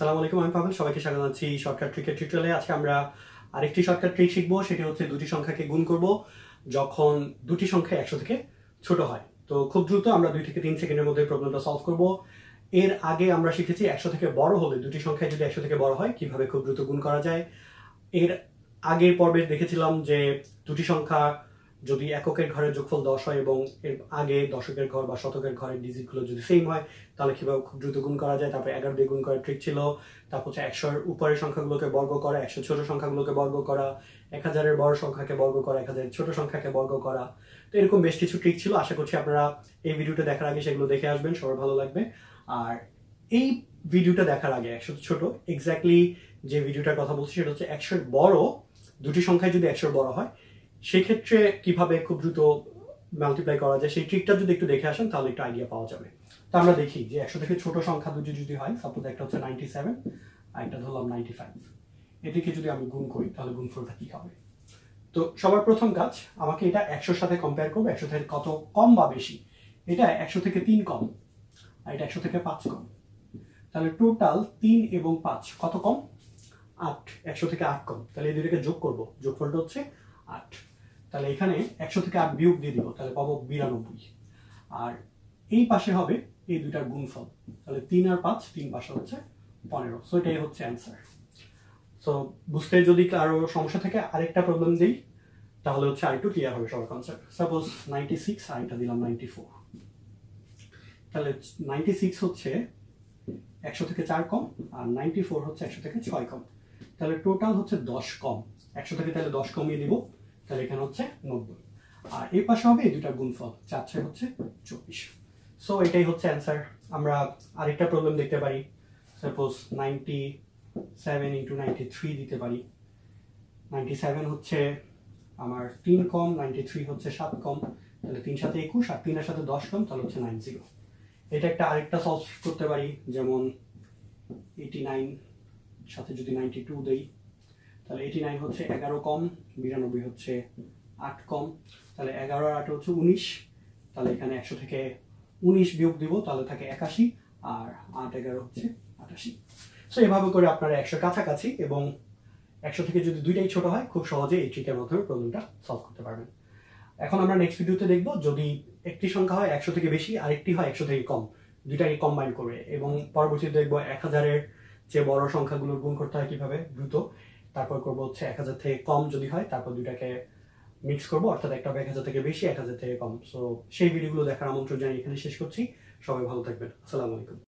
সালাম আলাইকুম আমি পাবেন সবাইকে স্বাগত জানাচ্ছি শর্টকাট ট্রিকের টিউটোরিয়ালে আজকে আমরা আরেকটি শর্টকাট ট্রিক শিখব সেটি হচ্ছে দুটি সংখ্যাকে গুণ করব যখন দুটি সংখ্যা একশো থেকে ছোট হয় তো খুব দ্রুত আমরা দুই থেকে তিন সেকেন্ডের মধ্যে প্রবলেমটা সলভ করব এর আগে আমরা শিখেছি একশো থেকে বড় হলে দুটি সংখ্যায় যদি একশো থেকে বড় হয় কিভাবে খুব দ্রুত গুণ করা যায় এর আগের পর্বে দেখেছিলাম যে দুটি সংখ্যা যদি এককের ঘরের যোগফল দশ হয় এবং এর আগে দশকের ঘর বা শতকের ঘরের ডিজিটগুলো যদি সেম হয় তাহলে কীভাবে খুব দ্রুত গুণ করা যায় তারপরে এগারো দিয়ে গুণ করা ট্রিক ছিল তারপর হচ্ছে একশোর উপরের সংখ্যাগুলোকে বর্গ করা একশো ছোট সংখ্যাগুলোকে বর্গ করা এক হাজারের বড় সংখ্যাকে বর্গ করা এক হাজারের ছোট সংখ্যাকে বর্গ করা তো এরকম বেশ কিছু ট্রিক ছিল আশা করছি আপনারা এই ভিডিওটা দেখার আগে সেগুলো দেখে আসবেন সবার ভালো লাগবে আর এই ভিডিওটা দেখার আগে একশো ছোট এক্স্যাক্টলি যে ভিডিওটার কথা বলছি সেটা হচ্ছে একশোর বড় দুটি সংখ্যায় যদি একশোর বড় হয় সেক্ষেত্রে কিভাবে খুব দ্রুত মাল্টিপ্লাই করা যায় সেই ট্রিকটা যদি একটু দেখে আসেন তাহলে একটু আইডিয়া পাওয়া যাবে তো আমরা দেখি যে একশো থেকে ছোট সংখ্যা দুটি যদি হয় সাপোজ একটা হচ্ছে নাইনটি সেভেন আর একটা ধরলাম নাইনটি ফাইভ এটিকে যদি আমি গুণ করি তাহলে ফলটা কী হবে তো সবার প্রথম কাজ আমাকে এটা একশোর সাথে কম্পেয়ার করবো একশো থেকে কত কম বা বেশি এটা একশো থেকে তিন কম আর এটা একশো থেকে পাঁচ কম তাহলে টোটাল তিন এবং পাঁচ কত কম আট একশো থেকে আট কম তাহলে এই দুটোকে যোগ করবো যোগফলটা হচ্ছে আট তাহলে এখানে একশো থেকে আট বিয়োগ দিয়ে দিব তাহলে পাবো বিরানব্বই আর এই পাশে হবে এই দুইটার গুণফল তাহলে তিন আর পাঁচ তিন পাশে হচ্ছে পনেরো সো এটাই হচ্ছে অ্যান্সার সো বুঝতে যদি কারো সমস্যা থাকে আরেকটা প্রবলেম দিই তাহলে হচ্ছে আরেকটু ক্লিয়ার হবে সবার কনসেপ্ট সাপোজ নাইনটি সিক্স আর এটা দিলাম নাইনটি ফোর তাহলে নাইনটি সিক্স হচ্ছে একশো থেকে চার কম আর নাইনটি ফোর হচ্ছে একশো থেকে ছয় কম তাহলে টোটাল হচ্ছে দশ কম একশো থেকে তাহলে দশ কমিয়ে দিব তাহলে এখানে হচ্ছে নব্বই আর এর পাশে হবে এই দুটা গুণফল চার ছয় হচ্ছে চব্বিশ সো এটাই হচ্ছে অ্যান্সার আমরা আরেকটা প্রবলেম দেখতে পারি suppose ninety seven into ninety three দিতে পারি নাইনটি সেভেন হচ্ছে আমার তিন কম নাইনটি থ্রি হচ্ছে সাত কম তাহলে তিন সাথে একুশ আর তিনের সাথে দশ কম তাহলে হচ্ছে নাইন জিরো এটা একটা আরেকটা সলভ করতে পারি যেমন এইটি নাইন সাথে যদি নাইনটি টু দেই তাহলে এইটি নাইন হচ্ছে এগারো কম বিরানব্বই হচ্ছে আট কম তাহলে এগারো আর আট হচ্ছে উনিশ তাহলে এখানে একশো থেকে উনিশ বিয়োগ দিব তাহলে থাকে একাশি আর আট এগারো হচ্ছে আটাশি সো এভাবে করে আপনারা একশো কাছাকাছি এবং একশো থেকে যদি দুইটাই ছোট হয় খুব সহজে এই ট্রিকের মাধ্যমে প্রবলেমটা সলভ করতে পারবেন এখন আমরা নেক্সট ভিডিওতে দেখব যদি একটি সংখ্যা হয় একশো থেকে বেশি আরেকটি হয় একশো থেকে কম দুইটাকে কম্বাইন করে এবং পরবর্তীতে দেখবো এক হাজারের যে বড় সংখ্যাগুলো গুণ করতে হয় কীভাবে দ্রুত তারপর করবো হচ্ছে এক হাজার থেকে কম যদি হয় তারপর দুইটাকে মিক্স করবো অর্থাৎ একটা এক হাজার থেকে বেশি এক হাজার থেকে কম সো সেই ভিডিওগুলো দেখার আমন্ত্রণ জানিয়ে এখানে শেষ করছি সবাই ভালো থাকবেন আসসালামু আলাইকুম